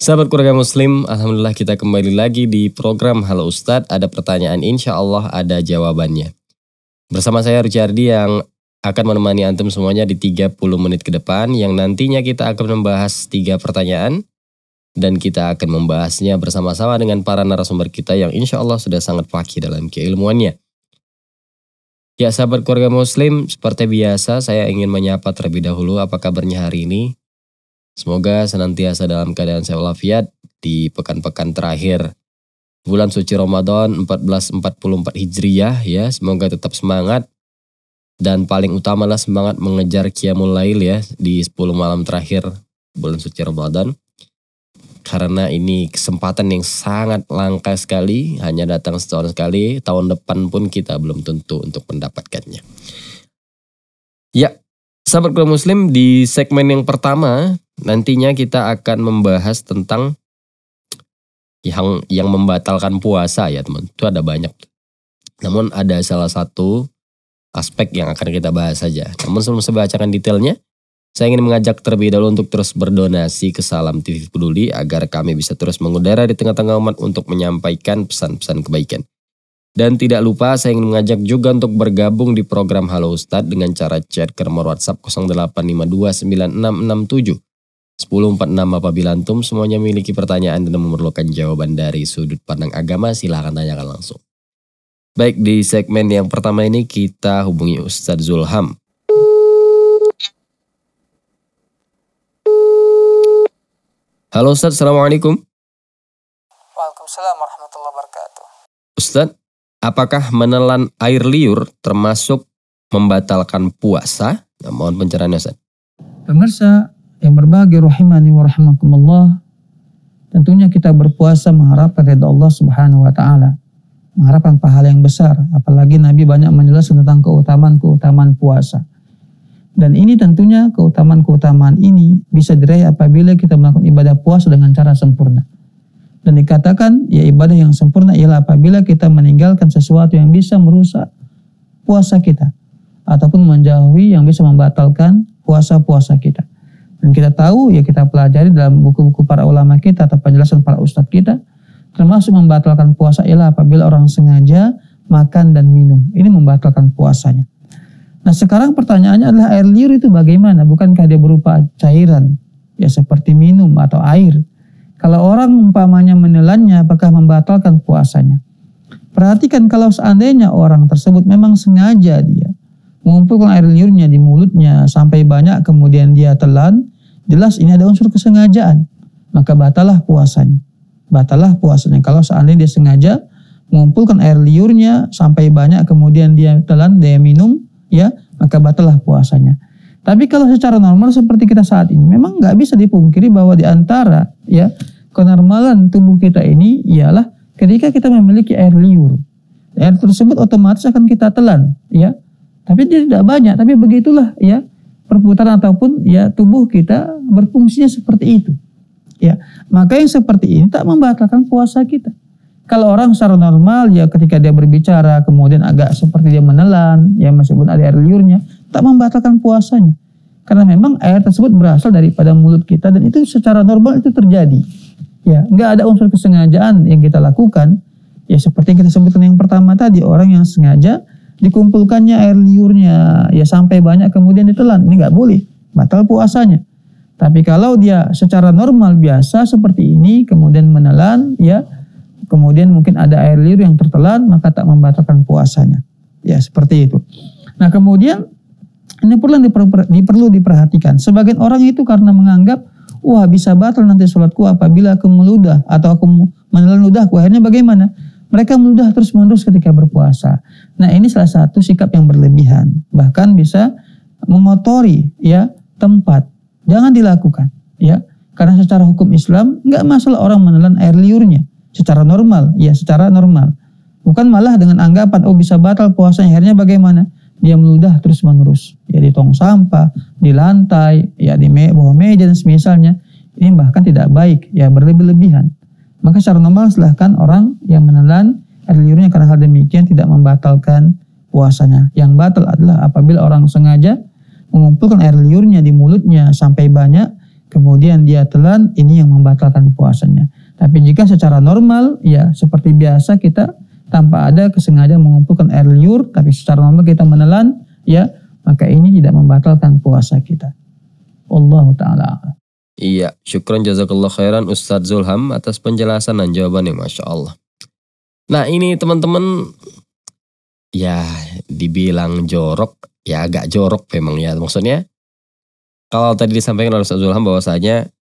Sahabat keluarga muslim, Alhamdulillah kita kembali lagi di program Halo Ustadz. Ada pertanyaan insya Allah ada jawabannya. Bersama saya Rujardi yang akan menemani Antum semuanya di 30 menit ke depan yang nantinya kita akan membahas tiga pertanyaan dan kita akan membahasnya bersama-sama dengan para narasumber kita yang insya Allah sudah sangat pagi dalam keilmuannya. Ya sahabat keluarga muslim, seperti biasa saya ingin menyapa terlebih dahulu apa kabarnya hari ini. Semoga senantiasa dalam keadaan saya walafiat di pekan-pekan terakhir. Bulan suci Ramadan 1444 hijriyah ya, semoga tetap semangat dan paling utamalah semangat mengejar Qiyamul Lail ya di 10 malam terakhir bulan suci Ramadan. Karena ini kesempatan yang sangat langka sekali, hanya datang setahun sekali, tahun depan pun kita belum tentu untuk mendapatkannya. Ya, sahabat muslim di segmen yang pertama Nantinya kita akan membahas tentang yang yang membatalkan puasa ya teman. Itu ada banyak. Namun ada salah satu aspek yang akan kita bahas saja. Namun sebelum saya bacakan detailnya, saya ingin mengajak terlebih dahulu untuk terus berdonasi ke Salam TV Peduli agar kami bisa terus mengudara di tengah-tengah umat untuk menyampaikan pesan-pesan kebaikan. Dan tidak lupa saya ingin mengajak juga untuk bergabung di program Halo Ustadz dengan cara chat ke nomor WhatsApp 08529667 1046 apabila antum semuanya memiliki pertanyaan dan memerlukan jawaban dari sudut pandang agama silahkan tanyakan langsung. Baik di segmen yang pertama ini kita hubungi Ustadz Zulham. Halo Ustadz, Assalamualaikum. Waalaikumsalam warahmatullahi wabarakatuh. Ustadz, apakah menelan air liur termasuk membatalkan puasa? Nah, mohon pencerahan Ustadz. Pemirsa, yang berbagi rahimani wa rahmakumullah Tentunya kita berpuasa mengharapkan ridha Allah Subhanahu wa taala. Mengharapkan pahala yang besar, apalagi Nabi banyak menjelaskan tentang keutamaan-keutamaan puasa. Dan ini tentunya keutamaan-keutamaan ini bisa diraih apabila kita melakukan ibadah puasa dengan cara sempurna. Dan dikatakan ya ibadah yang sempurna ialah apabila kita meninggalkan sesuatu yang bisa merusak puasa kita ataupun menjauhi yang bisa membatalkan puasa-puasa kita. Dan kita tahu ya kita pelajari dalam buku-buku para ulama kita atau penjelasan para ustadz kita termasuk membatalkan puasa ialah apabila orang sengaja makan dan minum. Ini membatalkan puasanya. Nah sekarang pertanyaannya adalah air liur itu bagaimana? Bukankah dia berupa cairan? Ya seperti minum atau air. Kalau orang umpamanya menelannya apakah membatalkan puasanya? Perhatikan kalau seandainya orang tersebut memang sengaja dia mengumpulkan air liurnya di mulutnya sampai banyak kemudian dia telan, jelas ini ada unsur kesengajaan. Maka batalah puasanya. Batalah puasanya. Kalau seandainya dia sengaja mengumpulkan air liurnya sampai banyak kemudian dia telan, dia minum, ya maka batalah puasanya. Tapi kalau secara normal seperti kita saat ini, memang nggak bisa dipungkiri bahwa di antara ya kenormalan tubuh kita ini ialah ketika kita memiliki air liur, air tersebut otomatis akan kita telan, ya tapi dia tidak banyak, tapi begitulah ya perputaran ataupun ya tubuh kita berfungsinya seperti itu. Ya, maka yang seperti ini tak membatalkan puasa kita. Kalau orang secara normal ya ketika dia berbicara kemudian agak seperti dia menelan ya meskipun ada air liurnya tak membatalkan puasanya. Karena memang air tersebut berasal daripada mulut kita dan itu secara normal itu terjadi. Ya, nggak ada unsur kesengajaan yang kita lakukan. Ya seperti yang kita sebutkan yang pertama tadi orang yang sengaja dikumpulkannya air liurnya ya sampai banyak kemudian ditelan ini nggak boleh batal puasanya tapi kalau dia secara normal biasa seperti ini kemudian menelan ya kemudian mungkin ada air liur yang tertelan maka tak membatalkan puasanya ya seperti itu nah kemudian ini perlu diperlu diperhatikan sebagian orang itu karena menganggap wah bisa batal nanti sholatku apabila aku meludah atau aku menelan ludahku akhirnya bagaimana mereka mudah terus-menerus ketika berpuasa. Nah, ini salah satu sikap yang berlebihan, bahkan bisa mengotori ya tempat. Jangan dilakukan, ya. Karena secara hukum Islam nggak masalah orang menelan air liurnya secara normal, ya secara normal. Bukan malah dengan anggapan oh bisa batal puasa akhirnya bagaimana? Dia meludah terus-menerus, ya di tong sampah, di lantai, ya di me bawah meja dan semisalnya. Ini bahkan tidak baik, ya berlebih-lebihan. Maka secara normal silahkan orang yang menelan air liurnya karena hal demikian tidak membatalkan puasanya. Yang batal adalah apabila orang sengaja mengumpulkan air liurnya di mulutnya sampai banyak, kemudian dia telan, ini yang membatalkan puasanya. Tapi jika secara normal, ya seperti biasa kita tanpa ada kesengaja mengumpulkan air liur, tapi secara normal kita menelan, ya maka ini tidak membatalkan puasa kita. Allah Ta'ala Iya, syukron jazakallah khairan Ustadz Zulham atas penjelasan dan jawabannya, Masya Allah. Nah ini teman-teman, ya dibilang jorok, ya agak jorok memang ya. Maksudnya, kalau tadi disampaikan oleh Ustadz Zulham bahwasanya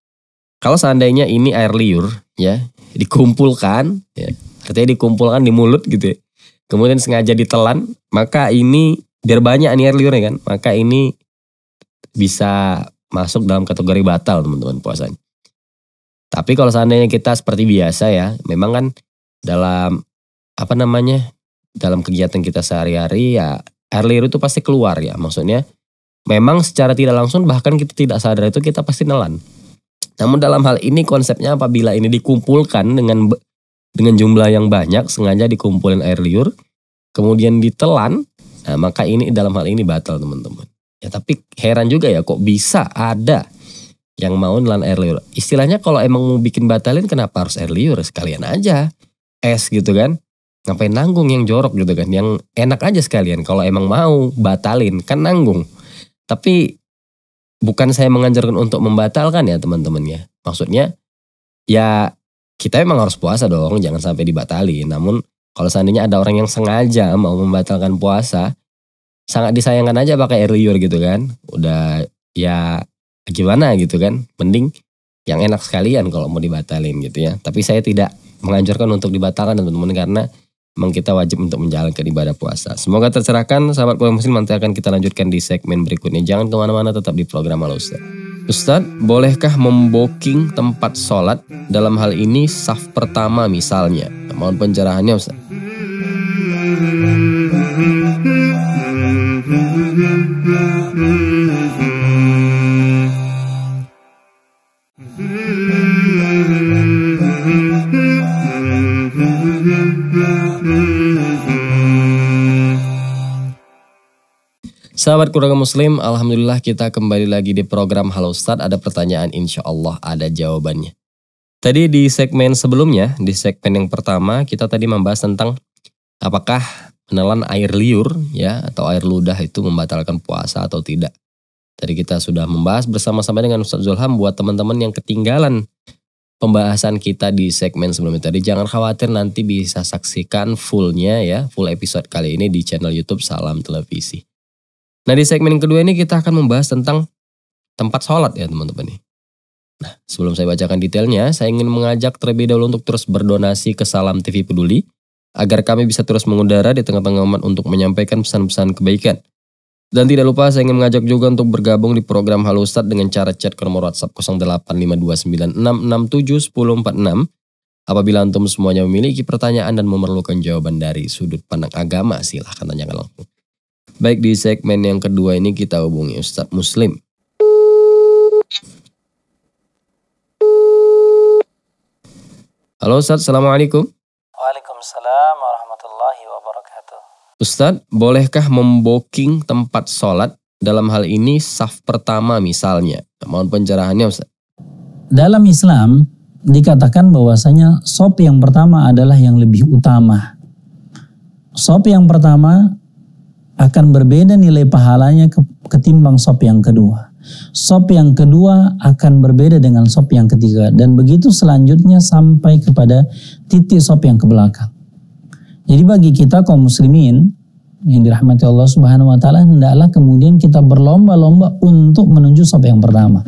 kalau seandainya ini air liur ya dikumpulkan ya artinya dikumpulkan di mulut gitu ya. kemudian sengaja ditelan maka ini biar banyak nih air liurnya kan maka ini bisa masuk dalam kategori batal teman-teman puasanya. Tapi kalau seandainya kita seperti biasa ya, memang kan dalam apa namanya dalam kegiatan kita sehari-hari ya air liur itu pasti keluar ya. Maksudnya memang secara tidak langsung bahkan kita tidak sadar itu kita pasti nelan. Namun dalam hal ini konsepnya apabila ini dikumpulkan dengan dengan jumlah yang banyak sengaja dikumpulin air liur kemudian ditelan, nah maka ini dalam hal ini batal teman-teman. Ya tapi heran juga ya kok bisa ada yang mau nelan air liur. Istilahnya kalau emang mau bikin batalin kenapa harus air liur? Sekalian aja es gitu kan. Ngapain nanggung yang jorok gitu kan. Yang enak aja sekalian kalau emang mau batalin kan nanggung. Tapi bukan saya menganjurkan untuk membatalkan ya teman teman ya. Maksudnya ya kita emang harus puasa dong jangan sampai dibatalin. Namun kalau seandainya ada orang yang sengaja mau membatalkan puasa sangat disayangkan aja pakai air liur gitu kan. Udah ya gimana gitu kan. Mending yang enak sekalian kalau mau dibatalin gitu ya. Tapi saya tidak menganjurkan untuk dibatalkan teman-teman karena memang kita wajib untuk menjalankan ibadah puasa. Semoga tercerahkan sahabat puasa muslim nanti akan kita lanjutkan di segmen berikutnya. Jangan kemana-mana tetap di program Al Ustaz. Ustaz, bolehkah memboking tempat sholat dalam hal ini saf pertama misalnya? Mohon pencerahannya Ustaz. Sahabat keluarga muslim, Alhamdulillah kita kembali lagi di program Halo Ustadz. Ada pertanyaan insya Allah ada jawabannya. Tadi di segmen sebelumnya, di segmen yang pertama kita tadi membahas tentang apakah menelan air liur ya atau air ludah itu membatalkan puasa atau tidak. Tadi kita sudah membahas bersama-sama dengan Ustaz Zulham buat teman-teman yang ketinggalan pembahasan kita di segmen sebelumnya tadi. Jangan khawatir nanti bisa saksikan fullnya ya, full episode kali ini di channel YouTube Salam Televisi. Nah di segmen kedua ini kita akan membahas tentang tempat sholat ya teman-teman nih. Nah sebelum saya bacakan detailnya, saya ingin mengajak terlebih dahulu untuk terus berdonasi ke Salam TV Peduli agar kami bisa terus mengudara di tengah-tengah umat untuk menyampaikan pesan-pesan kebaikan. Dan tidak lupa saya ingin mengajak juga untuk bergabung di program Halo Ustaz dengan cara chat ke nomor WhatsApp 085296671046. Apabila antum semuanya memiliki pertanyaan dan memerlukan jawaban dari sudut pandang agama, silahkan tanyakan langsung. Baik di segmen yang kedua ini kita hubungi Ustadz Muslim. Halo Ustadz, Assalamualaikum. Waalaikumsalam warahmatullahi wabarakatuh. Ustadz, bolehkah memboking tempat sholat dalam hal ini saf pertama misalnya? Mohon pencerahannya Ustaz. Dalam Islam dikatakan bahwasanya sop yang pertama adalah yang lebih utama. Sop yang pertama akan berbeda nilai pahalanya ketimbang sop yang kedua. Sop yang kedua akan berbeda dengan sop yang ketiga dan begitu selanjutnya sampai kepada titik sop yang ke belakang. Jadi bagi kita kaum muslimin yang dirahmati Allah Subhanahu wa taala hendaklah kemudian kita berlomba-lomba untuk menuju sop yang pertama.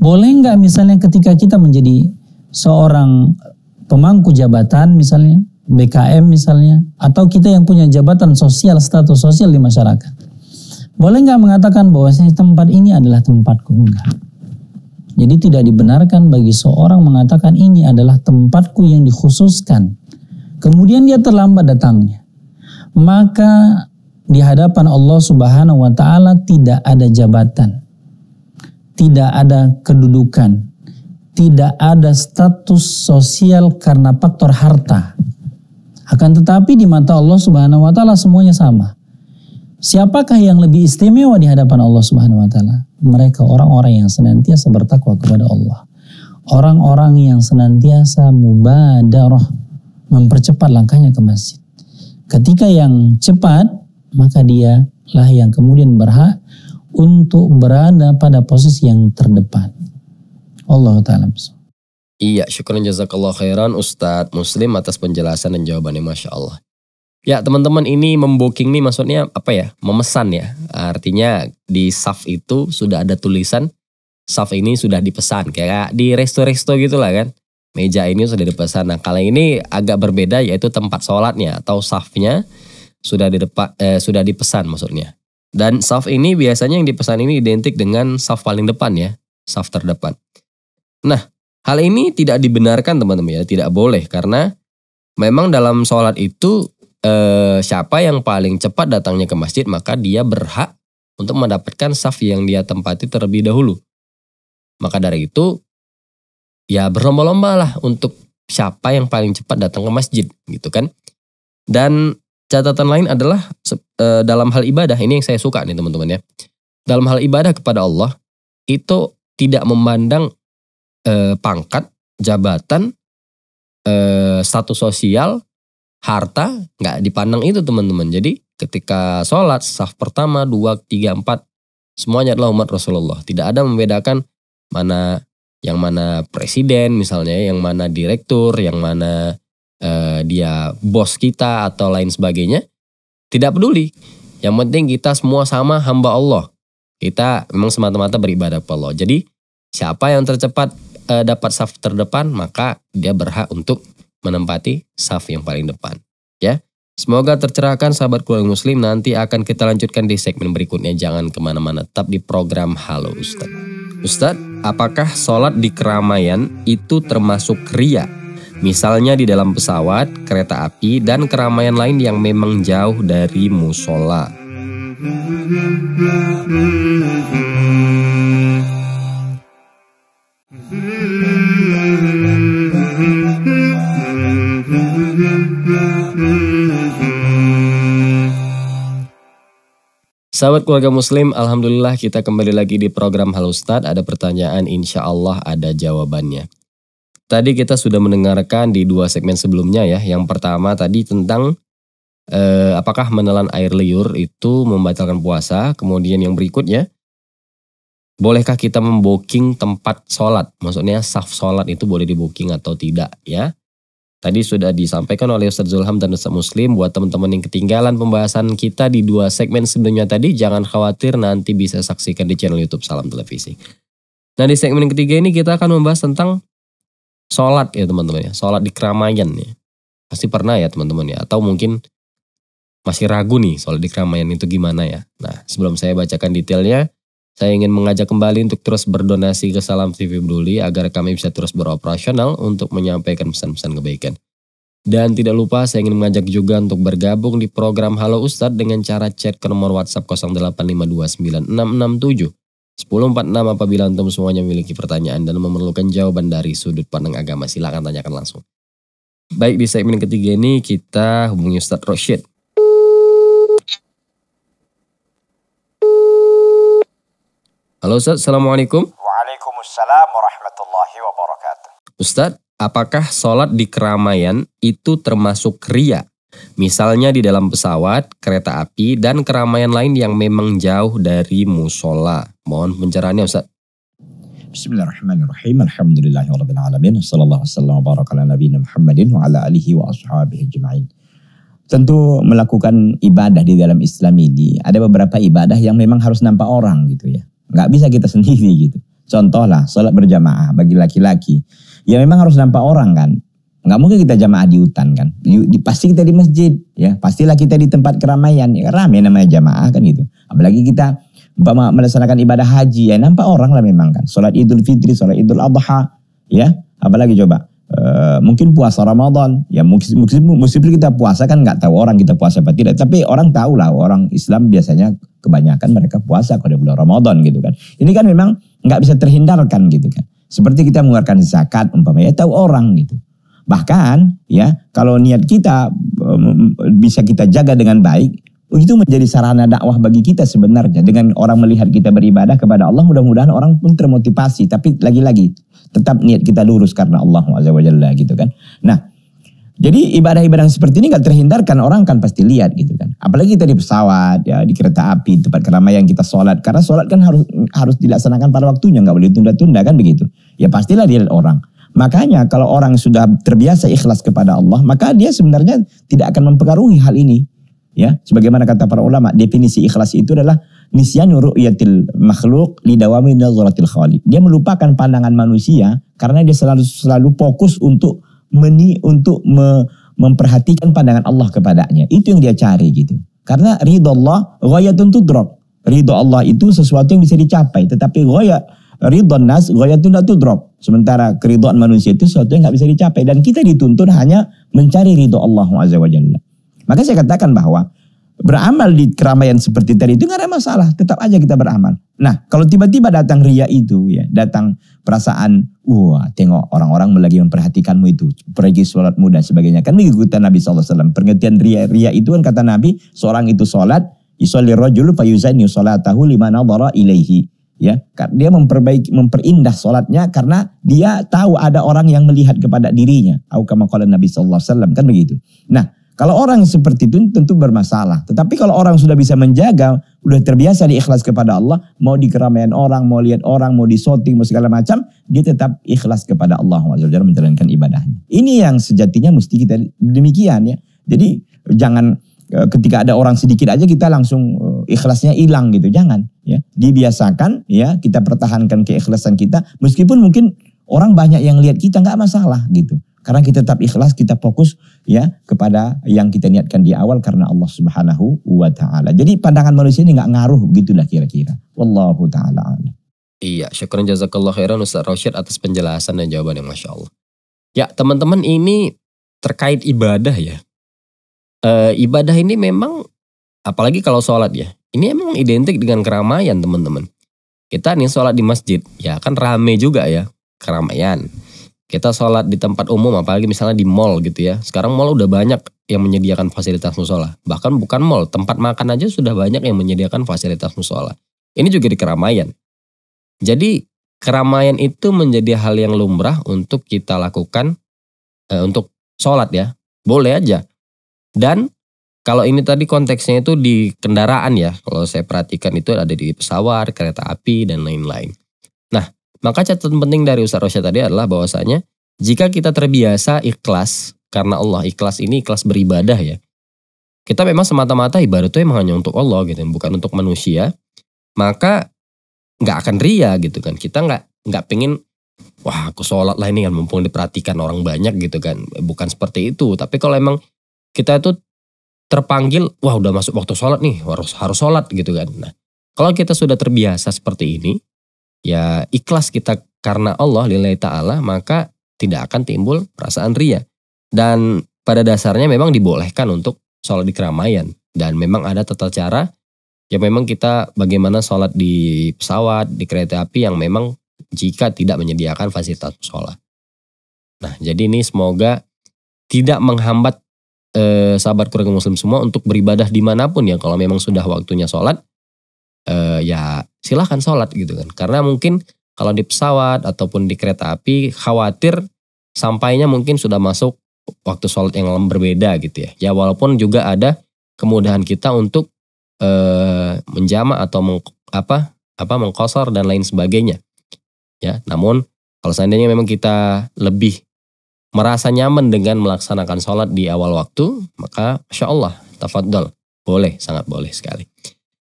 Boleh nggak misalnya ketika kita menjadi seorang pemangku jabatan misalnya, BKM misalnya, atau kita yang punya jabatan sosial, status sosial di masyarakat. Boleh nggak mengatakan bahwasanya tempat ini adalah tempatku? Enggak. Jadi tidak dibenarkan bagi seorang mengatakan ini adalah tempatku yang dikhususkan. Kemudian dia terlambat datangnya. Maka di hadapan Allah Subhanahu wa taala tidak ada jabatan. Tidak ada kedudukan. Tidak ada status sosial karena faktor harta. Akan tetapi di mata Allah Subhanahu wa taala semuanya sama. Siapakah yang lebih istimewa di hadapan Allah Subhanahu wa taala? Mereka orang-orang yang senantiasa bertakwa kepada Allah. Orang-orang yang senantiasa mubadarah mempercepat langkahnya ke masjid. Ketika yang cepat, maka dia lah yang kemudian berhak untuk berada pada posisi yang terdepan. Allah taala. Iya, syukur jazakallah khairan Ustadz Muslim atas penjelasan dan jawabannya Masya Allah. Ya teman-teman ini memboking nih maksudnya apa ya? Memesan ya. Artinya di saf itu sudah ada tulisan saf ini sudah dipesan. Kayak di resto-resto gitu lah kan. Meja ini sudah dipesan. Nah kalau ini agak berbeda yaitu tempat sholatnya atau safnya sudah di depan, eh, sudah dipesan maksudnya. Dan saf ini biasanya yang dipesan ini identik dengan saf paling depan ya. Saf terdepan. Nah hal ini tidak dibenarkan teman-teman ya. Tidak boleh karena memang dalam sholat itu eh, siapa yang paling cepat datangnya ke masjid maka dia berhak untuk mendapatkan saf yang dia tempati terlebih dahulu. Maka dari itu ya berlomba-lomba lah untuk siapa yang paling cepat datang ke masjid gitu kan. Dan catatan lain adalah eh, dalam hal ibadah ini yang saya suka nih teman-teman ya. Dalam hal ibadah kepada Allah itu tidak memandang eh, pangkat, jabatan, eh, status sosial harta nggak dipandang itu teman-teman. Jadi ketika sholat sah pertama, dua, tiga, empat semuanya adalah umat Rasulullah. Tidak ada membedakan mana yang mana presiden misalnya, yang mana direktur, yang mana eh, dia bos kita atau lain sebagainya. Tidak peduli. Yang penting kita semua sama hamba Allah. Kita memang semata-mata beribadah kepada Allah. Jadi siapa yang tercepat eh, dapat saf terdepan maka dia berhak untuk menempati saf yang paling depan. Ya, Semoga tercerahkan sahabat keluarga muslim nanti akan kita lanjutkan di segmen berikutnya. Jangan kemana-mana, tetap di program Halo Ustadz. Ustadz, apakah sholat di keramaian itu termasuk ria? Misalnya di dalam pesawat, kereta api, dan keramaian lain yang memang jauh dari musola. Sahabat keluarga muslim, Alhamdulillah kita kembali lagi di program Halo Ustadz. Ada pertanyaan, insya Allah ada jawabannya. Tadi kita sudah mendengarkan di dua segmen sebelumnya ya. Yang pertama tadi tentang eh, apakah menelan air liur itu membatalkan puasa. Kemudian yang berikutnya, bolehkah kita memboking tempat sholat? Maksudnya saf sholat itu boleh diboking atau tidak ya? Tadi sudah disampaikan oleh Ustaz Zulham dan Ustaz Muslim buat teman-teman yang ketinggalan pembahasan kita di dua segmen sebelumnya tadi jangan khawatir nanti bisa saksikan di channel YouTube Salam Televisi. Nah di segmen ketiga ini kita akan membahas tentang sholat ya teman-teman ya, sholat di keramaian ya. Pasti pernah ya teman-teman ya, atau mungkin masih ragu nih sholat di keramaian itu gimana ya. Nah sebelum saya bacakan detailnya, saya ingin mengajak kembali untuk terus berdonasi ke Salam TV Peduli agar kami bisa terus beroperasional untuk menyampaikan pesan-pesan kebaikan. Dan tidak lupa saya ingin mengajak juga untuk bergabung di program Halo Ustadz dengan cara chat ke nomor WhatsApp 08529667 1046 apabila antum semuanya memiliki pertanyaan dan memerlukan jawaban dari sudut pandang agama. Silahkan tanyakan langsung. Baik di segmen ketiga ini kita hubungi Ustadz Roshid. Halo Ustaz, Assalamualaikum. Waalaikumsalam warahmatullahi wabarakatuh. Ustaz, apakah sholat di keramaian itu termasuk ria? Misalnya di dalam pesawat, kereta api, dan keramaian lain yang memang jauh dari musola. Mohon pencerahannya Ustaz. Bismillahirrahmanirrahim. Alhamdulillahirrahmanirrahim. Sallallahu wasallam wabarakatuh. Nabi Muhammadin wa ala alihi wa ashabihi jema'in. Tentu melakukan ibadah di dalam Islam ini, ada beberapa ibadah yang memang harus nampak orang gitu ya Nggak bisa kita sendiri gitu. Contoh lah, sholat berjamaah bagi laki-laki. Ya memang harus nampak orang kan. Nggak mungkin kita jamaah di hutan kan. Di, pasti kita di masjid ya. Pastilah kita di tempat keramaian. Ya, rame namanya jamaah kan gitu. Apalagi kita umpama melaksanakan ibadah haji ya nampak orang lah memang kan. Sholat idul fitri, sholat idul adha ya. Apalagi coba. Eh, mungkin puasa Ramadan ya mungkin mungkin kita puasa kan nggak tahu orang kita puasa apa tidak tapi orang tahu lah orang Islam biasanya kebanyakan mereka puasa kalau bulan Ramadan gitu kan ini kan memang nggak bisa terhindarkan gitu kan seperti kita mengeluarkan zakat umpamanya ya tahu orang gitu bahkan ya kalau niat kita eh, bisa kita jaga dengan baik itu menjadi sarana dakwah bagi kita sebenarnya dengan orang melihat kita beribadah kepada Allah mudah-mudahan orang pun termotivasi tapi lagi-lagi tetap niat kita lurus karena Allah azza wajalla gitu kan nah jadi ibadah-ibadah seperti ini nggak terhindarkan orang kan pasti lihat gitu kan apalagi kita di pesawat ya di kereta api tempat keramaian kita sholat karena sholat kan harus harus dilaksanakan pada waktunya nggak boleh tunda-tunda kan begitu ya pastilah dilihat orang Makanya kalau orang sudah terbiasa ikhlas kepada Allah, maka dia sebenarnya tidak akan mempengaruhi hal ini ya sebagaimana kata para ulama definisi ikhlas itu adalah nisyanu ru'yatil makhluk lidawami nazaratil khaliq dia melupakan pandangan manusia karena dia selalu selalu fokus untuk meni untuk me, memperhatikan pandangan Allah kepadanya itu yang dia cari gitu karena ridho Allah ghayatun tudrak ridho Allah itu sesuatu yang bisa dicapai tetapi ghaya ridho nas ghayatun la tudrak sementara keridhaan manusia itu sesuatu yang nggak bisa dicapai dan kita dituntun hanya mencari ridho Allah azza wajalla maka saya katakan bahwa beramal di keramaian seperti tadi itu nggak ada masalah, tetap aja kita beramal. Nah, kalau tiba-tiba datang ria itu ya, datang perasaan, wah tengok orang-orang lagi memperhatikanmu itu, pergi sholat dan sebagainya. Kan mengikuti Nabi SAW, pengertian ria-ria itu kan kata Nabi, seorang itu sholat, Isolir rojul fayuzani sholatahu lima nadara ilaihi. Ya, dia memperbaiki, memperindah sholatnya karena dia tahu ada orang yang melihat kepada dirinya. Aku kama Nabi Sallallahu Alaihi Wasallam kan begitu. Nah, kalau orang seperti itu tentu bermasalah. Tetapi kalau orang sudah bisa menjaga, sudah terbiasa diikhlas kepada Allah, mau di orang, mau lihat orang, mau disoting, mau segala macam, dia tetap ikhlas kepada Allah SWT menjalankan ibadahnya. Ini yang sejatinya mesti kita demikian ya. Jadi jangan eh, ketika ada orang sedikit aja kita langsung eh, ikhlasnya hilang gitu, jangan ya. Dibiasakan ya, kita pertahankan keikhlasan kita meskipun mungkin orang banyak yang lihat kita nggak masalah gitu. Karena kita tetap ikhlas, kita fokus ya kepada yang kita niatkan di awal karena Allah Subhanahu wa taala. Jadi pandangan manusia ini nggak ngaruh begitulah kira-kira. Wallahu taala Iya, syukuran jazakallah khairan Ustaz Rashid atas penjelasan dan jawaban yang Masya Allah. Ya teman-teman ini terkait ibadah ya. E, ibadah ini memang, apalagi kalau sholat ya. Ini emang identik dengan keramaian teman-teman. Kita nih sholat di masjid, ya kan rame juga ya, keramaian kita sholat di tempat umum apalagi misalnya di mall gitu ya sekarang mall udah banyak yang menyediakan fasilitas musola bahkan bukan mall tempat makan aja sudah banyak yang menyediakan fasilitas musola ini juga di keramaian jadi keramaian itu menjadi hal yang lumrah untuk kita lakukan eh, untuk sholat ya boleh aja dan kalau ini tadi konteksnya itu di kendaraan ya kalau saya perhatikan itu ada di pesawat kereta api dan lain-lain maka catatan penting dari Ustaz Rosya tadi adalah bahwasanya jika kita terbiasa ikhlas karena Allah, ikhlas ini ikhlas beribadah ya. Kita memang semata-mata ibadah itu emang hanya untuk Allah gitu, bukan untuk manusia. Maka nggak akan ria gitu kan. Kita nggak nggak pengen wah aku sholat lah ini kan mumpung diperhatikan orang banyak gitu kan. Bukan seperti itu. Tapi kalau emang kita itu terpanggil, wah udah masuk waktu sholat nih, harus harus sholat gitu kan. Nah, kalau kita sudah terbiasa seperti ini, ya ikhlas kita karena Allah lillahi ta'ala maka tidak akan timbul perasaan ria. Dan pada dasarnya memang dibolehkan untuk sholat di keramaian. Dan memang ada tata cara ya memang kita bagaimana sholat di pesawat, di kereta api yang memang jika tidak menyediakan fasilitas sholat. Nah jadi ini semoga tidak menghambat eh, sahabat kurang muslim semua untuk beribadah dimanapun ya. Kalau memang sudah waktunya sholat, eh, ya silahkan sholat gitu kan. Karena mungkin kalau di pesawat ataupun di kereta api khawatir sampainya mungkin sudah masuk waktu sholat yang berbeda gitu ya. Ya walaupun juga ada kemudahan kita untuk e, eh, menjama atau meng, apa apa mengkosor dan lain sebagainya. Ya, namun kalau seandainya memang kita lebih merasa nyaman dengan melaksanakan sholat di awal waktu, maka insya Allah, tafadol, boleh, sangat boleh sekali.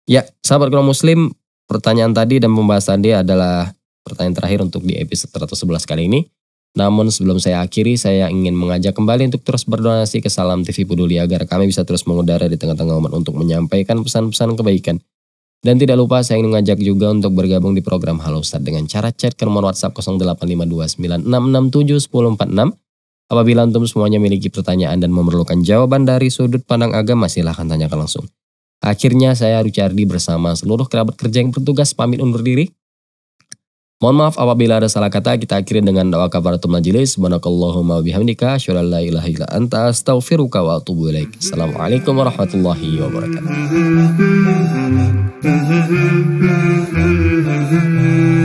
Ya, sahabat kaum muslim, Pertanyaan tadi dan pembahasan dia adalah pertanyaan terakhir untuk di episode 111 kali ini. Namun sebelum saya akhiri, saya ingin mengajak kembali untuk terus berdonasi ke Salam TV Peduli agar kami bisa terus mengudara di tengah-tengah umat untuk menyampaikan pesan-pesan kebaikan. Dan tidak lupa saya ingin mengajak juga untuk bergabung di program Halo Ustaz dengan cara chat ke nomor WhatsApp 085296671046 Apabila antum semuanya memiliki pertanyaan dan memerlukan jawaban dari sudut pandang agama, silahkan tanyakan langsung. Akhirnya saya Rucardi bersama seluruh kerabat kerja yang bertugas pamit undur diri. Mohon maaf apabila ada salah kata, kita akhiri dengan doa kafaratul majelis. Subhanakallahumma bihamdika, syukur ilaha anta, astaghfiruka wa atubu ilaik. Assalamualaikum warahmatullahi wabarakatuh.